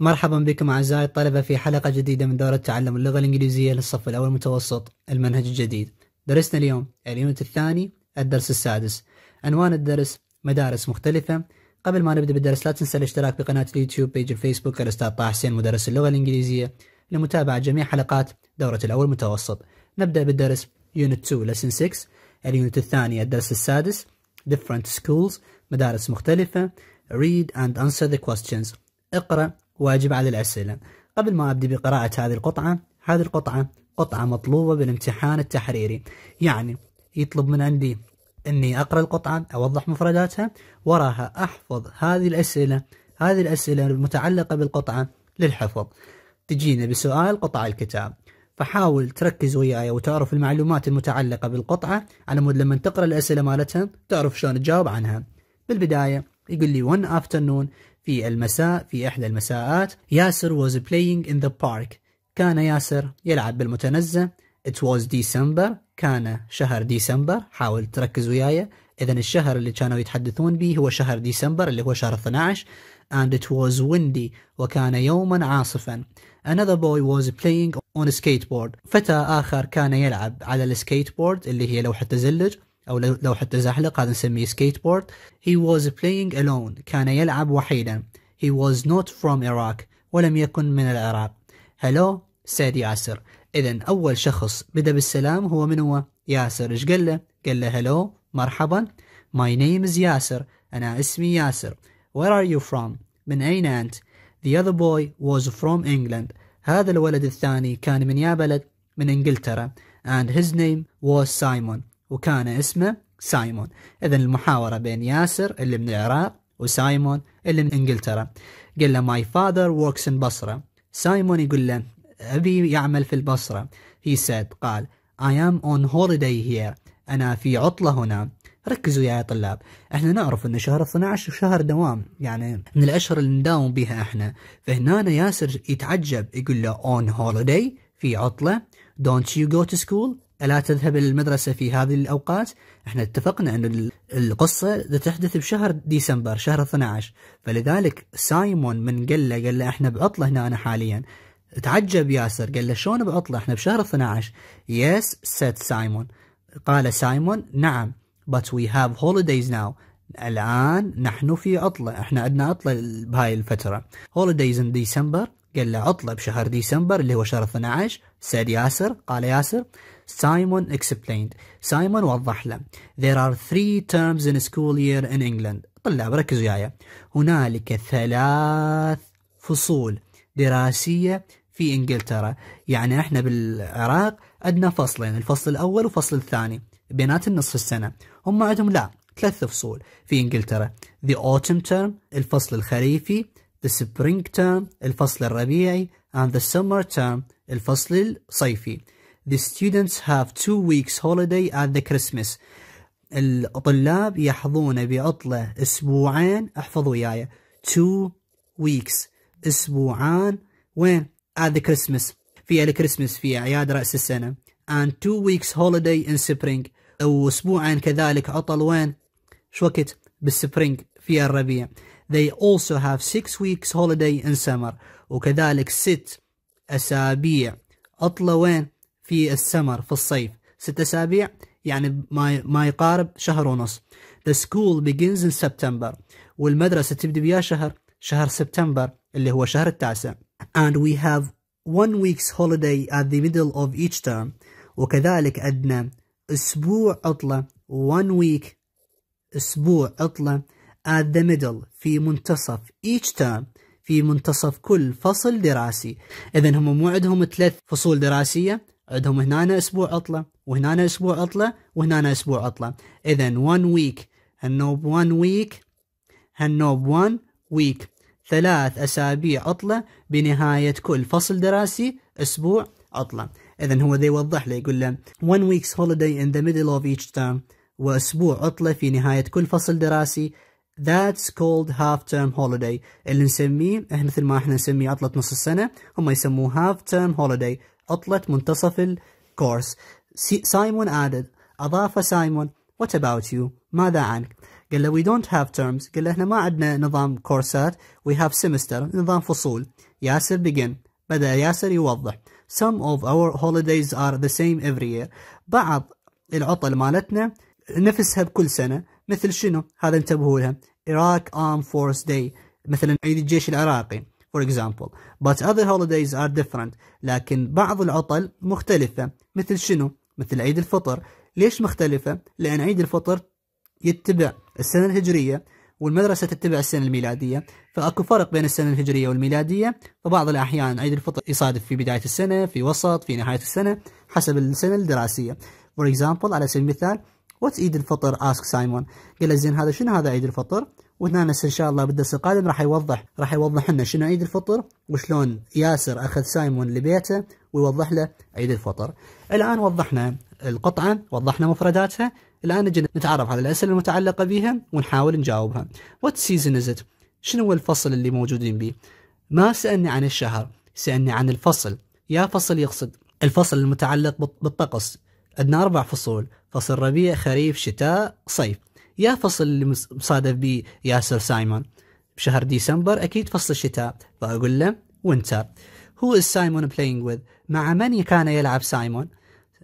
مرحبا بكم أعزائي الطلبة في حلقة جديدة من دورة تعلم اللغة الإنجليزية للصف الأول المتوسط المنهج الجديد درسنا اليوم اليونت الثاني الدرس السادس عنوان الدرس مدارس مختلفة قبل ما نبدأ بالدرس لا تنسى الاشتراك بقناة اليوتيوب بيج الفيسبوك الأستاذ طه حسين مدرس اللغة الإنجليزية لمتابعة جميع حلقات دورة الأول المتوسط نبدأ بالدرس يونت 2 لسن 6 اليونت الثاني الدرس السادس different schools مدارس مختلفة read and answer the questions اقرأ واجب على الأسئلة قبل ما أبدأ بقراءة هذه القطعة هذه القطعة قطعة مطلوبة بالامتحان التحريري يعني يطلب من عندي أني أقرأ القطعة أوضح مفرداتها وراها أحفظ هذه الأسئلة هذه الأسئلة المتعلقة بالقطعة للحفظ تجينا بسؤال قطع الكتاب فحاول تركز وياي وتعرف المعلومات المتعلقة بالقطعة على مود لما تقرأ الأسئلة مالتها تعرف شلون تجاوب عنها بالبداية يقول لي one afternoon في المساء في إحدى المساءات ياسر was playing in the park كان ياسر يلعب بالمتنزه it was December كان شهر ديسمبر حاول تركز وياي إذا الشهر اللي كانوا يتحدثون به هو شهر ديسمبر اللي هو شهر 12 and it was windy وكان يوما عاصفا another boy was playing on a skateboard فتى آخر كان يلعب على السكيتبورد اللي هي لوحة تزلج او لو حتى زحلق هذا نسميه سكيت بورد he was playing alone كان يلعب وحيدا he was not from Iraq ولم يكن من العراق hello said ياسر اذا اول شخص بدا بالسلام هو من هو ياسر ايش قال له قال له هلو مرحبا my name is ياسر انا اسمي ياسر where are you from من اين انت the other boy was from England هذا الولد الثاني كان من يا بلد من انجلترا and his name was Simon وكان اسمه سايمون إذا المحاورة بين ياسر اللي من العراق وسايمون اللي من إنجلترا قال له ماي فاذر وركس ان بصرة سايمون يقول له أبي يعمل في البصرة هي سيد قال I am on holiday here أنا في عطلة هنا ركزوا يا طلاب احنا نعرف ان شهر 12 شهر دوام يعني من الاشهر اللي نداوم بها احنا فهنا ياسر يتعجب يقول له on holiday في عطلة don't you go to school ألا تذهب الى المدرسة في هذه الأوقات احنا اتفقنا أن القصة تحدث بشهر ديسمبر شهر 12 فلذلك سايمون من قال له قال له احنا بعطلة هنا أنا حاليا تعجب ياسر قال له شلون بعطلة احنا بشهر 12 يس سيد سايمون قال سايمون نعم but we have holidays now الآن نحن في عطلة احنا عندنا عطلة بهاي الفترة holidays in December قال له عطلة بشهر ديسمبر اللي هو شهر 12 سيد ياسر قال ياسر Simon explained. Simon وضح له. There are three terms in a school year in England. طلاب ركزوا وياي. هنالك ثلاث فصول دراسية في إنجلترا. يعني احنا بالعراق عندنا فصلين الفصل الأول والفصل الثاني بينات النصف السنة. هم عندهم لا ثلاث فصول في إنجلترا. The autumn term الفصل الخريفي. The spring term الفصل الربيعي. and the summer term الفصل الصيفي The students have two weeks holiday at the Christmas. الطلاب يحظون بعطلة أسبوعين احفظوا وياي two weeks أسبوعان وين at the Christmas في الكريسماس في أعياد رأس السنة and two weeks holiday in spring وأسبوعين كذلك عطل وين شو وقت بالسبرينج في الربيع they also have six weeks holiday in summer وكذلك ست أسابيع عطلة وين في السمر في الصيف ست أسابيع يعني ما ما يقارب شهر ونص The school begins in September والمدرسة تبدأ بيا شهر شهر سبتمبر اللي هو شهر التاسع and we have one week's holiday at the middle of each term وكذلك عندنا أسبوع عطلة one week أسبوع عطلة at the middle في منتصف each term في منتصف كل فصل دراسي إذا هم موعدهم ثلاث فصول دراسية عندهم هنا اسبوع عطله وهنا اسبوع عطله وهنا اسبوع عطله اذا 1 ويك هالنوب 1 ويك هالنوب 1 ويك ثلاث اسابيع عطله بنهايه كل فصل دراسي اسبوع عطله اذا هو ذا يوضح له يقول له 1 weeks holiday in the middle of each term واسبوع عطله في نهايه كل فصل دراسي That's called half term holiday اللي نسميه مثل ما احنا نسميه عطلة نص السنة هم يسموه half term holiday عطلة منتصف الكورس سايمون added أضاف سايمون What about you? ماذا عنك؟ قال له we don't have terms قال له احنا ما عندنا نظام كورسات we have semester نظام فصول ياسر begin بدأ ياسر يوضح some of our holidays are the same every year بعض العطل مالتنا نفسها بكل سنة مثل شنو؟ هذا انتبهوا لها Iraq Armed Force Day مثلا عيد الجيش العراقي for example but other holidays are different لكن بعض العطل مختلفة مثل شنو؟ مثل عيد الفطر ليش مختلفة؟ لأن عيد الفطر يتبع السنة الهجرية والمدرسة تتبع السنة الميلادية فأكو فرق بين السنة الهجرية والميلادية فبعض الأحيان عيد الفطر يصادف في بداية السنة في وسط في نهاية السنة حسب السنة الدراسية for example على سبيل المثال What's عيد الفطر؟ ask Simon قال له زين هذا شنو هذا عيد الفطر؟ ونانس ان شاء الله بالدرس القادم راح يوضح راح يوضح لنا شنو عيد الفطر وشلون ياسر اخذ سايمون لبيته ويوضح له عيد الفطر. الان وضحنا القطعه، وضحنا مفرداتها، الان نجي نتعرف على الاسئله المتعلقه بها ونحاول نجاوبها. وات سيزون از ات؟ شنو هو الفصل اللي موجودين به؟ ما سالني عن الشهر، سالني عن الفصل، يا فصل يقصد الفصل المتعلق بالطقس، عندنا اربع فصول، فصل ربيع، خريف، شتاء، صيف. يا فصل اللي مصادف بيه ياسر سايمون بشهر ديسمبر اكيد فصل الشتاء فاقول له وينتر هو از سايمون بلاينج وذ مع من كان يلعب سايمون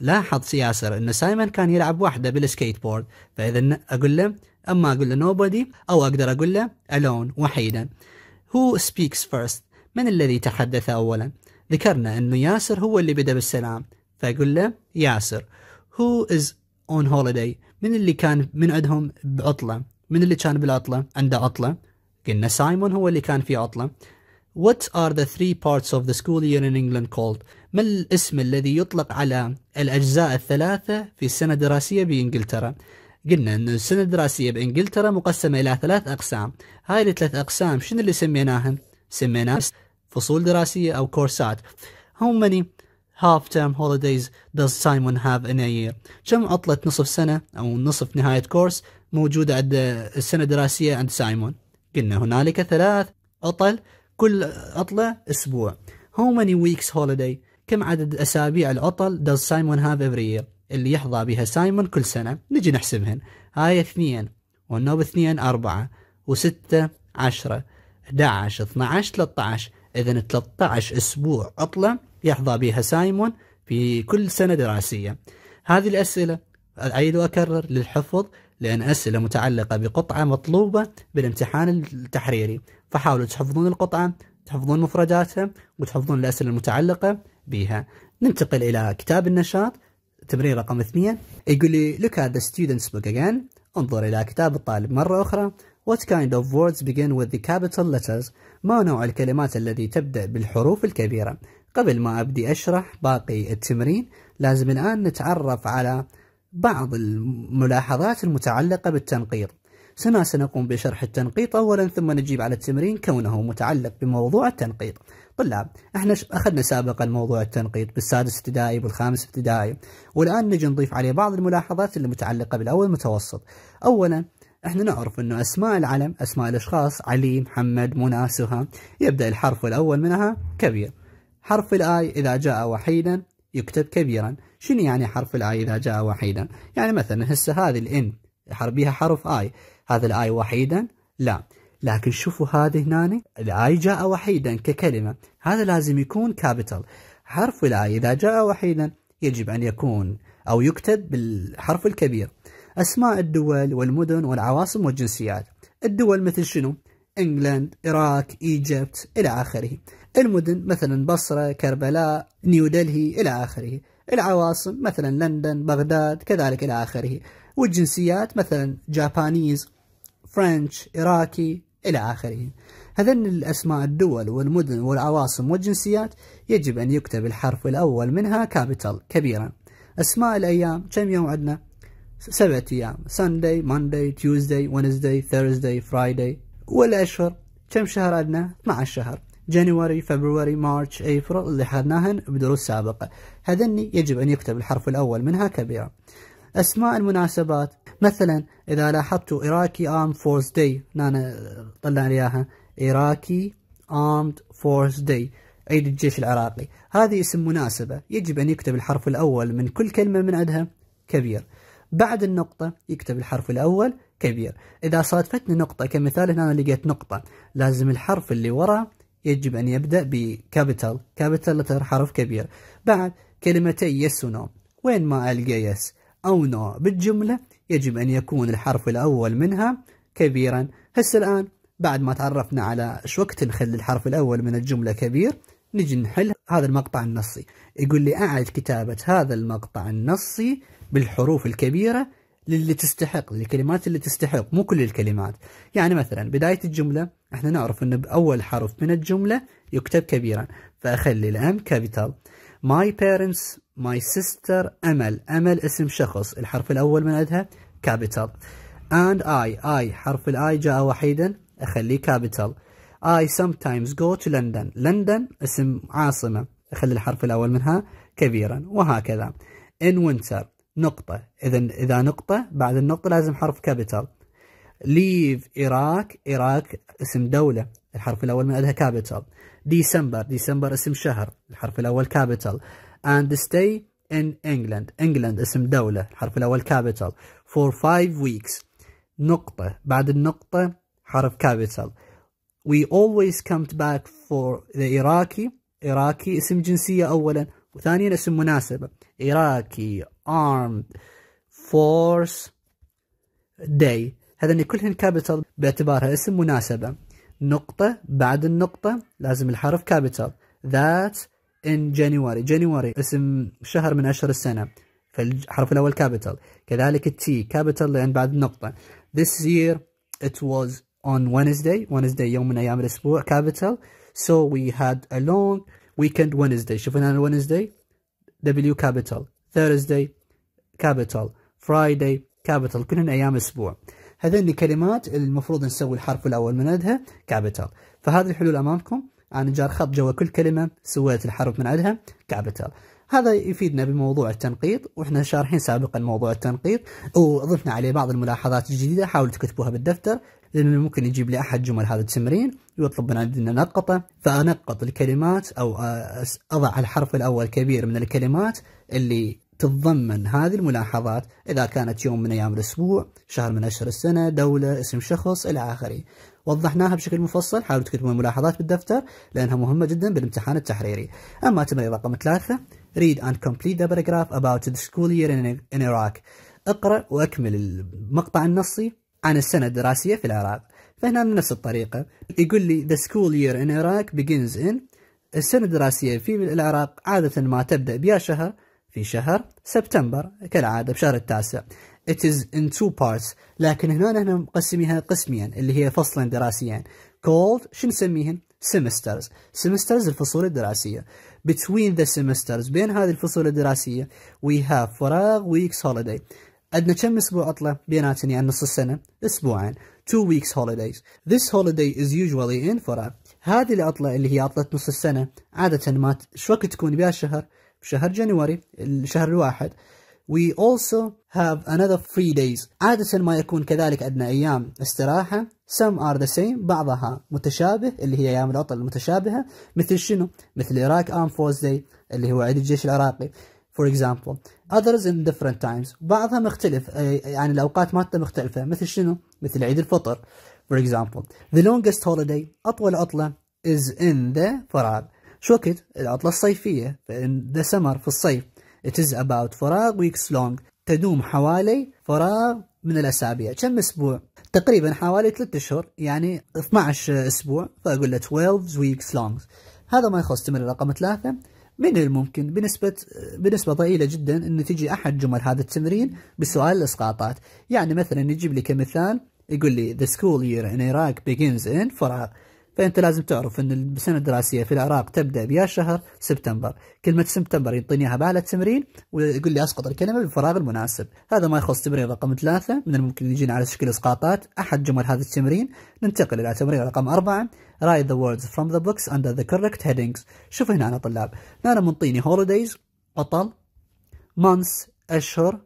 لاحظ ياسر ان سايمون كان يلعب وحده بالسكيت بورد فاذا اقول له اما اقول له نوبودي او اقدر اقول له الون وحيدا هو سبيكس فيرست من الذي تحدث اولا ذكرنا انه ياسر هو اللي بدا بالسلام فاقول له ياسر who is on holiday من اللي كان من عندهم بعطله من اللي كان بالعطله عنده عطله قلنا سايمون هو اللي كان في عطله What are the three parts of the school year in England called? ما الاسم الذي يطلق على الأجزاء الثلاثة في السنة الدراسية بإنجلترا؟ قلنا أن السنة الدراسية بإنجلترا مقسمة إلى ثلاث أقسام هاي الثلاث أقسام شنو اللي سميناهم؟ سميناها فصول دراسية أو كورسات هم مني half term holidays does Simon have in a year كم عطلة نصف سنة أو نصف نهاية كورس موجودة عند السنة الدراسية عند سايمون قلنا هنالك ثلاث عطل كل عطلة أسبوع How many weeks holiday كم عدد أسابيع العطل does Simon have every year اللي يحظى بها سايمون كل سنة نجي نحسبهن هاي اثنين والنوب اثنين أربعة وستة عشرة 11 12 13 إذا 13 أسبوع عطلة يحظى بها سايمون في كل سنة دراسية هذه الأسئلة أعيد وأكرر للحفظ لأن أسئلة متعلقة بقطعة مطلوبة بالامتحان التحريري فحاولوا تحفظون القطعة تحفظون مفرداتها وتحفظون الأسئلة المتعلقة بها ننتقل إلى كتاب النشاط تمرين رقم اثنين يقول لي look at the student's book again انظر إلى كتاب الطالب مرة أخرى What kind of words begin with the capital letters؟ ما نوع الكلمات التي تبدأ بالحروف الكبيرة؟ قبل ما أبدي أشرح باقي التمرين لازم الآن نتعرف على بعض الملاحظات المتعلقة بالتنقيط سنا سنقوم بشرح التنقيط أولا ثم نجيب على التمرين كونه متعلق بموضوع التنقيط طلاب احنا أخذنا سابقا موضوع التنقيط بالسادس ابتدائي بالخامس ابتدائي والآن نجي نضيف عليه بعض الملاحظات اللي متعلقة بالأول المتوسط أولا احنا نعرف انه اسماء العلم اسماء الاشخاص علي محمد منى سهى يبدا الحرف الاول منها كبير حرف الآي إذا جاء وحيدا يكتب كبيرا شنو يعني حرف الآي إذا جاء وحيدا يعني مثلا هسه هذه الإن بها حرف آي هذا الآي وحيدا لا لكن شوفوا هذه هنا الآي جاء وحيدا ككلمة هذا لازم يكون كابيتال حرف الآي إذا جاء وحيدا يجب أن يكون أو يكتب بالحرف الكبير أسماء الدول والمدن والعواصم والجنسيات الدول مثل شنو؟ إنجلند إيراك إيجبت إلى آخره المدن مثلا بصرة كربلاء نيودلهي إلى آخره العواصم مثلا لندن بغداد كذلك إلى آخره والجنسيات مثلا جابانيز فرنش إيراكي إلى آخره هذن الأسماء الدول والمدن والعواصم والجنسيات يجب أن يكتب الحرف الأول منها كابيتال كبيرا أسماء الأيام كم يوم عندنا؟ سبعة أيام Sunday, Monday, Tuesday, Wednesday, Thursday, Friday, والأشهر كم شهر عندنا 12 شهر جانيوري فبراير مارش أبريل اللي حدناهن بدروس سابقة هذني يجب أن يكتب الحرف الأول منها كبيرة أسماء المناسبات مثلا إذا لاحظتوا إراكي آرم فورس داي نانا طلعنا إياها إراكي armed فورس داي عيد الجيش العراقي هذه اسم مناسبة يجب أن يكتب الحرف الأول من كل كلمة من عندها كبير بعد النقطة يكتب الحرف الأول كبير إذا صادفتني نقطة كمثال هنا أنا لقيت نقطة لازم الحرف اللي وراه يجب أن يبدأ بكابيتال كابيتال لتر حرف كبير بعد كلمتي يس ونو وين ما ألقى يس أو نو بالجملة يجب أن يكون الحرف الأول منها كبيرا هسه الآن بعد ما تعرفنا على ايش وقت نخلي الحرف الأول من الجملة كبير نجي نحل هذا المقطع النصي يقول لي أعد كتابة هذا المقطع النصي بالحروف الكبيرة للي تستحق للكلمات اللي تستحق مو كل الكلمات يعني مثلا بداية الجملة احنا نعرف ان بأول حرف من الجملة يكتب كبيرا فأخلي الأم كابيتال my parents my sister أمل أمل اسم شخص الحرف الأول من عندها كابيتال and I I حرف الآي جاء وحيدا أخليه كابيتال I sometimes go to London لندن اسم عاصمة أخلي الحرف الأول منها كبيرا وهكذا in winter نقطة إذا إذا نقطة بعد النقطة لازم حرف كابيتال ليف إيراك إيراك اسم دولة الحرف الأول من عندها كابيتال ديسمبر ديسمبر اسم شهر الحرف الأول كابيتال and stay in England England اسم دولة الحرف الأول كابيتال for five weeks نقطة بعد النقطة حرف كابيتال we always come back for the Iraqi Iraqi اسم جنسية أولا وثانيا اسم مناسبة Iraqi armed force day هذا كلهن كابيتال باعتبارها اسم مناسبة نقطة بعد النقطة لازم الحرف كابيتال that in January January اسم شهر من أشهر السنة فالحرف الأول كابيتال كذلك التي كابيتال لأن بعد النقطة this year it was on Wednesday Wednesday يوم من أيام الأسبوع كابيتال so we had a long ويكند وينزداي شوف هنا وينزداي دبليو كابيتال ثيرزداي كابيتال فرايداي كابيتال كلهن ايام اسبوع هذين الكلمات المفروض نسوي الحرف الاول من عندها كابيتال فهذه الحلول امامكم انا جار خط جوا كل كلمه سويت الحرف من عندها كابيتال هذا يفيدنا بموضوع التنقيط واحنا شارحين سابقا موضوع التنقيط وضفنا عليه بعض الملاحظات الجديده حاولوا تكتبوها بالدفتر لأنه ممكن يجيب لي أحد جمل هذا التمرين ويطلب من عندنا نقطه فأنقط الكلمات أو أضع الحرف الأول كبير من الكلمات اللي تتضمن هذه الملاحظات إذا كانت يوم من أيام الأسبوع شهر من أشهر السنة دولة اسم شخص إلى آخره وضحناها بشكل مفصل حاولوا تكتبون الملاحظات بالدفتر لأنها مهمة جدا بالامتحان التحريري أما تمرين رقم ثلاثة read and complete the paragraph about the school year in Iraq اقرأ وأكمل المقطع النصي عن السنة الدراسية في العراق فهنا نفس الطريقة يقول لي the school year in Iraq begins in السنة الدراسية في العراق عادة ما تبدأ بيا شهر في شهر سبتمبر كالعادة بشهر التاسع it is in two parts لكن هنا نحن مقسميها قسميا اللي هي فصلا دراسيا called شو نسميهن semesters semesters الفصول الدراسية between the semesters بين هذه الفصول الدراسية we have فراغ weeks holiday عندنا كم اسبوع عطله بيناتنا يعني نص السنه اسبوعين two weeks holidays this holiday is usually in for هذه العطله اللي هي عطله نص السنه عاده ما شو وقت تكون بها الشهر بشهر جانوري الشهر الواحد we also have another three days عادة ما يكون كذلك عندنا أيام استراحة some are the same بعضها متشابه اللي هي أيام العطل المتشابهة مثل شنو؟ مثل Iraq Armed Force Day اللي هو عيد الجيش العراقي for example others in different times بعضها مختلف يعني الأوقات مالته مختلفة مثل شنو؟ مثل عيد الفطر for example the longest holiday أطول عطلة is in the فراغ شو وقت؟ العطلة الصيفية in the summer في الصيف it is about فراغ weeks long تدوم حوالي فراغ من الأسابيع كم أسبوع؟ تقريبا حوالي 3 أشهر يعني 12 أسبوع فأقول له 12 weeks long هذا ما يخص تمر رقم ثلاثة من الممكن بنسبة بنسبة ضئيلة جدا أن تجي أحد جمل هذا التمرين بسؤال الإسقاطات يعني مثلا يجيب لي كمثال يقول لي the school year in Iraq begins in فراغ فأنت لازم تعرف أن السنة الدراسية في العراق تبدأ بيا شهر سبتمبر كلمة سبتمبر يعطيني إياها بها تمرين ويقول لي أسقط الكلمة بالفراغ المناسب هذا ما يخص تمرين رقم ثلاثة من الممكن يجينا على شكل إسقاطات أحد جمل هذا التمرين ننتقل إلى تمرين رقم أربعة Write the words from the books under the correct headings شوف هنا أنا طلاب أنا منطيني holidays عطل months أشهر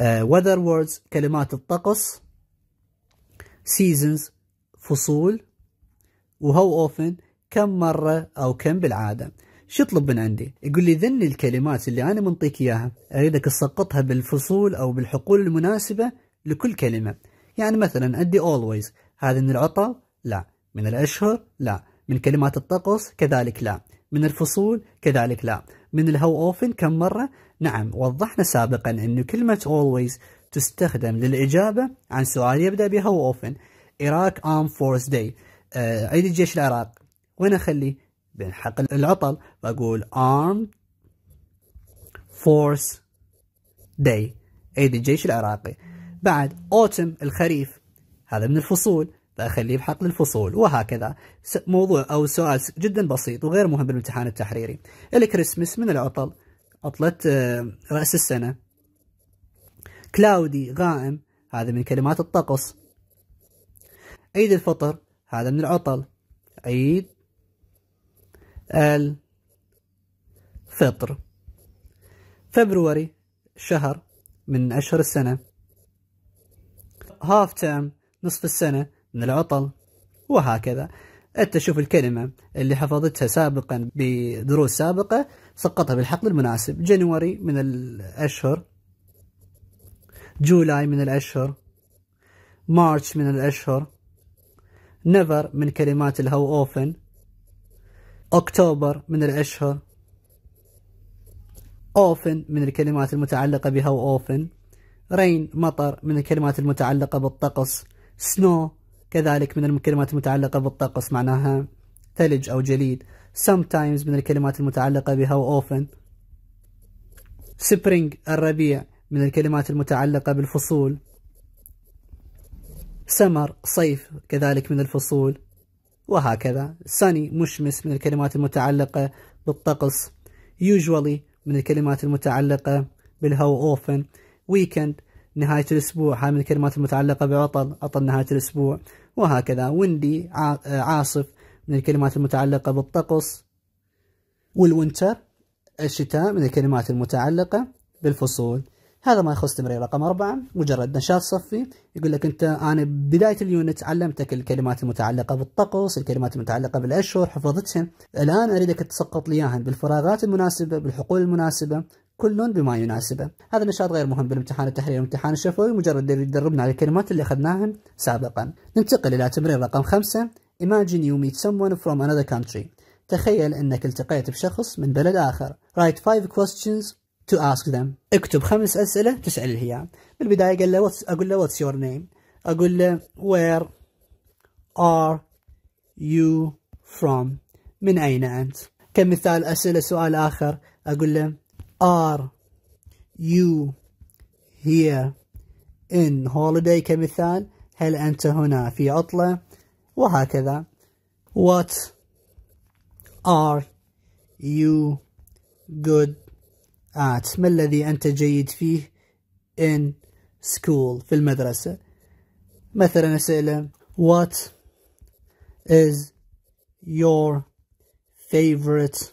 uh, weather words كلمات الطقس seasons فصول وهو اوفن كم مرة أو كم بالعادة شو يطلب من عندي يقول لي ذني الكلمات اللي أنا منطيك إياها أريدك تسقطها بالفصول أو بالحقول المناسبة لكل كلمة يعني مثلا عندي always هذه من العطل لا من الأشهر لا من كلمات الطقس كذلك لا من الفصول كذلك لا من الهو اوفن كم مرة نعم وضحنا سابقا أن كلمة always تستخدم للإجابة عن سؤال يبدأ بهو اوفن Iraq Armed Force Day آه، عيد الجيش العراق وين اخليه؟ حق العطل بقول Armed Force Day عيد الجيش العراقي بعد Autumn الخريف هذا من الفصول فأخليه بحقل الفصول وهكذا موضوع أو سؤال جدا بسيط وغير مهم بالامتحان التحريري الكريسماس من العطل عطلة آه، رأس السنة كلاودي غائم هذا من كلمات الطقس عيد الفطر هذا من العطل عيد الفطر فبروري شهر من أشهر السنة هاف تام نصف السنة من العطل وهكذا أنت شوف الكلمة اللي حفظتها سابقا بدروس سابقة سقطها بالحقل المناسب جانوري من الأشهر جولاي من الأشهر مارش من الأشهر نيفر من كلمات الهو اوفن أكتوبر من الأشهر أوفن من الكلمات المتعلقة بهو أوفن رين مطر من الكلمات المتعلقة بالطقس سنو كذلك من الكلمات المتعلقة بالطقس معناها ثلج أو جليد sometimes من الكلمات المتعلقة بهو أوفن سبرينج الربيع من الكلمات المتعلقة بالفصول سمر صيف كذلك من الفصول وهكذا sunny مشمس من الكلمات المتعلقة بالطقس usually من الكلمات المتعلقة بالهو often weekend نهاية الأسبوع هاي من الكلمات المتعلقة بعطل عطل نهاية الأسبوع وهكذا windy آه، عاصف من الكلمات المتعلقة بالطقس والوينتر الشتاء من الكلمات المتعلقة بالفصول هذا ما يخص تمرين رقم أربعة مجرد نشاط صفي يقول لك أنت أنا بداية اليونت علمتك الكلمات المتعلقة بالطقس الكلمات المتعلقة بالأشهر حفظتها الآن أريدك تسقط لي بالفراغات المناسبة بالحقول المناسبة كل بما يناسبه هذا النشاط غير مهم بالامتحان التحريري والامتحان الشفوي مجرد يدربنا على الكلمات اللي أخذناها سابقا ننتقل إلى تمرين رقم خمسة Imagine you meet someone from another country تخيل أنك التقيت بشخص من بلد آخر Write five questions to ask them اكتب خمس أسئلة تسأل الهيام بالبداية قال له أقول له what's your name أقول له where are you from من أين أنت كمثال أسئلة سؤال آخر أقول له are you here in holiday كمثال هل أنت هنا في عطلة وهكذا what are you good at ما الذي أنت جيد فيه in school في المدرسة مثلا أسئلة what is your favorite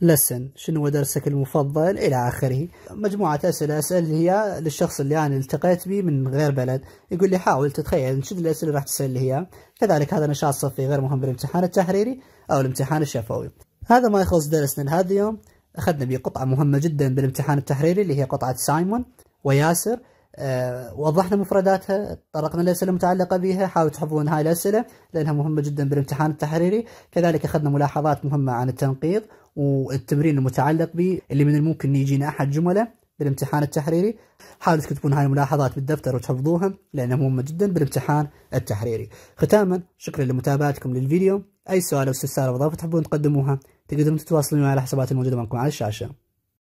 lesson شنو هو درسك المفضل إلى آخره مجموعة أسئلة أسأل هي للشخص اللي أنا التقيت به من غير بلد يقول لي حاول تتخيل شنو الأسئلة راح تسأل هي كذلك هذا نشاط صفي غير مهم بالامتحان التحريري أو الامتحان الشفوي هذا ما يخلص درسنا لهذا اليوم أخذنا بقطعة مهمة جدا بالامتحان التحريري اللي هي قطعة سايمون وياسر آه، وضحنا مفرداتها طرقنا الأسئلة المتعلقة بها حاولوا تحفظون هاي الأسئلة لأنها مهمة جدا بالامتحان التحريري كذلك أخذنا ملاحظات مهمة عن التنقيط والتمرين المتعلق به اللي من الممكن يجينا أحد جملة بالامتحان التحريري حاولوا تكتبون هاي الملاحظات بالدفتر وتحفظوها لأنها مهمة جدا بالامتحان التحريري ختاما شكرا لمتابعتكم للفيديو أي سؤال أو استفسار أو إضافة تحبون تقدموها تقدرون تتواصلون على الحسابات الموجودة معكم على الشاشة